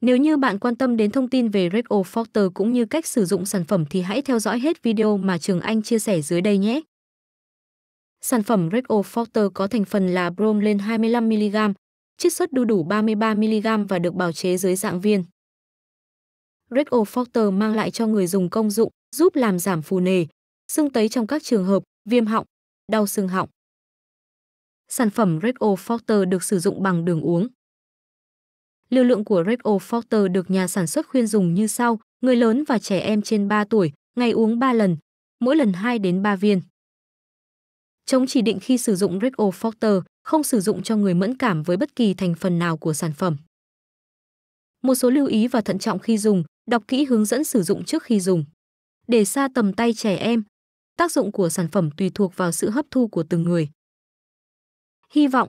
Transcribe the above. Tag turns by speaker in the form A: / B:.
A: Nếu như bạn quan tâm đến thông tin về Red O cũng như cách sử dụng sản phẩm thì hãy theo dõi hết video mà Trường Anh chia sẻ dưới đây nhé. Sản phẩm Red O có thành phần là brom lên 25mg, chiết xuất đu đủ 33mg và được bào chế dưới dạng viên. Red O mang lại cho người dùng công dụng giúp làm giảm phù nề, sưng tấy trong các trường hợp viêm họng, đau xương họng. Sản phẩm Red O được sử dụng bằng đường uống. Liều lượng của Red O Forter được nhà sản xuất khuyên dùng như sau, người lớn và trẻ em trên 3 tuổi, ngày uống 3 lần, mỗi lần 2 đến 3 viên. Chống chỉ định khi sử dụng Red O Forter, không sử dụng cho người mẫn cảm với bất kỳ thành phần nào của sản phẩm. Một số lưu ý và thận trọng khi dùng, đọc kỹ hướng dẫn sử dụng trước khi dùng. Để xa tầm tay trẻ em, tác dụng của sản phẩm tùy thuộc vào sự hấp thu của từng người. Hy vọng